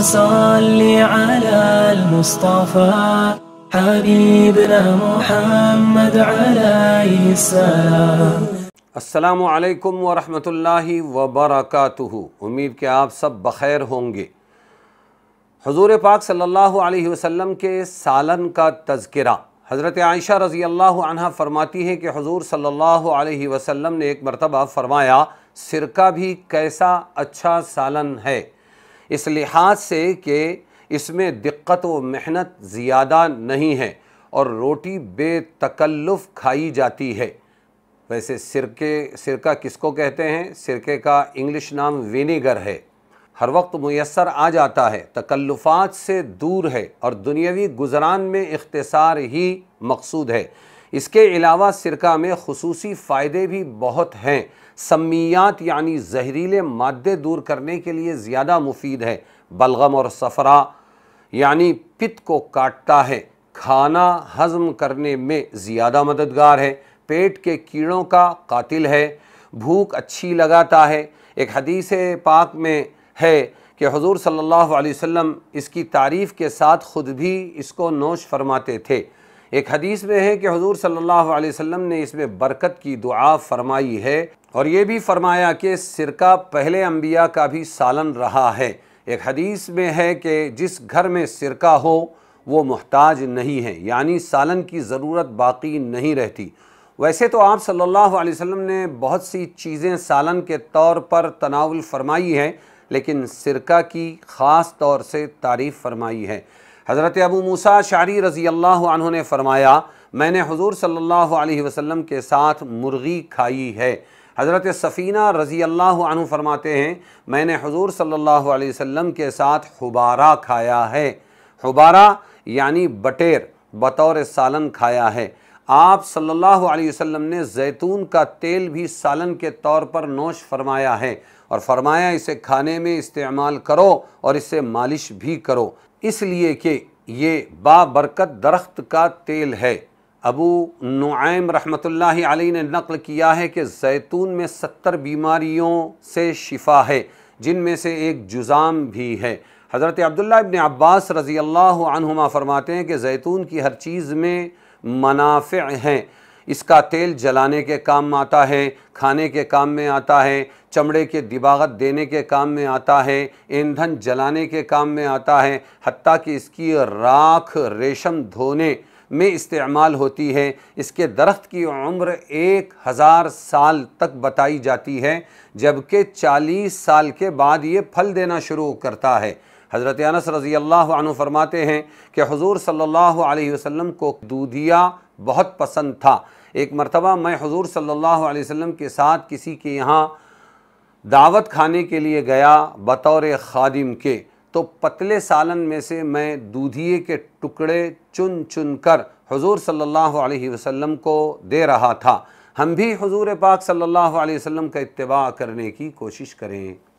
على المصطفى حبيبنا محمد علیه السلام السلام علیکم ورحمۃ اللہ وبرکاتہ امید کہ آپ سب بخیر ہوں گے حضور پاک صلی اللہ علیہ وسلم کے سالن کا تذکرہ حضرت عائشہ رضی اللہ عنہ فرماتی ہے کہ حضور صلی اللہ علیہ وسلم نے ایک مرتبہ فرمایا سرکہ بھی کیسا اچھا سالن ہے اس لحاظ سے کہ اس میں دقت و محنت زیادہ نہیں ہے اور روٹی بے تکلف کھائی جاتی ہے ویسے سرکے سرکہ کس کو کہتے ہیں سرکے کا انگلش نام وینیگر ہے ہر وقت میسر آ جاتا ہے تکلفات سے دور ہے اور دنیاوی گزران میں اختصار ہی مقصود ہے اس کے علاوہ سرکہ میں خصوصی فائدے بھی بہت ہیں سمیات یعنی زہریلے مادے دور کرنے کے لیے زیادہ مفید ہے بلغم اور سفرا یعنی پت کو کاٹتا ہے کھانا ہضم کرنے میں زیادہ مددگار ہے پیٹ کے کیڑوں کا قاتل ہے بھوک اچھی لگاتا ہے ایک حدیث پاک میں ہے کہ حضور صلی اللہ علیہ وسلم اس کی تعریف کے ساتھ خود بھی اس کو نوش فرماتے تھے ایک حدیث میں ہے کہ حضور صلی اللہ علیہ وسلم نے اس میں برکت کی دعا فرمائی ہے اور یہ بھی فرمایا کہ سرکہ پہلے انبیاء کا بھی سالن رہا ہے ایک حدیث میں ہے کہ جس گھر میں سرکہ ہو وہ محتاج نہیں ہے یعنی سالن کی ضرورت باقی نہیں رہتی ویسے تو آپ صلی اللہ علیہ وسلم نے بہت سی چیزیں سالن کے طور پر تناول فرمائی ہے لیکن سرکہ کی خاص طور سے تعریف فرمائی ہے حضرت ابو موسیٰ شعری رضی اللہ عنہ نے فرمایا میں نے حضور صلی اللہ علیہ وسلم کے ساتھ مرغی کھائی ہے حضرت سفینہ رضی اللہ عنہ فرماتے ہیں میں نے حضور صلی اللہ علیہ وسلم کے ساتھ حبارہ کھایا ہے حبارہ یعنی بٹیر بطور سالن کھایا ہے آپ صلی اللہ علیہ وسلم نے زیتون کا تیل بھی سالن کے طور پر نوش فرمایا ہے اور فرمایا اسے کھانے میں استعمال کرو اور اسے مالش بھی کرو اس لیے کہ یہ بابرکت درخت کا تیل ہے ابو نعیم رحمۃ اللہ علیہ نے نقل کیا ہے کہ زیتون میں ستر بیماریوں سے شفا ہے جن میں سے ایک جزام بھی ہے حضرت عبداللہ ابن عباس رضی اللہ عنہما فرماتے ہیں کہ زیتون کی ہر چیز میں منافع ہیں اس کا تیل جلانے کے کام آتا ہے کھانے کے کام میں آتا ہے چمڑے کے دباغت دینے کے کام میں آتا ہے ایندھن جلانے کے کام میں آتا ہے حتیٰ کہ اس کی راکھ ریشم دھونے میں استعمال ہوتی ہے اس کے درخت کی عمر ایک ہزار سال تک بتائی جاتی ہے جبکہ چالیس سال کے بعد یہ پھل دینا شروع کرتا ہے حضرت انس رضی اللہ عنہ فرماتے ہیں کہ حضور صلی اللہ علیہ وسلم کو دودھیا بہت پسند تھا ایک مرتبہ میں حضور صلی اللہ علیہ وسلم کے ساتھ کسی کے یہاں دعوت کھانے کے لیے گیا بطور خادم کے تو پتلے سالن میں سے میں دودھیے کے ٹکڑے چن چن کر حضور صلی اللہ علیہ وسلم کو دے رہا تھا ہم بھی حضور پاک صلی اللہ علیہ وسلم کا اتباع کرنے کی کوشش کریں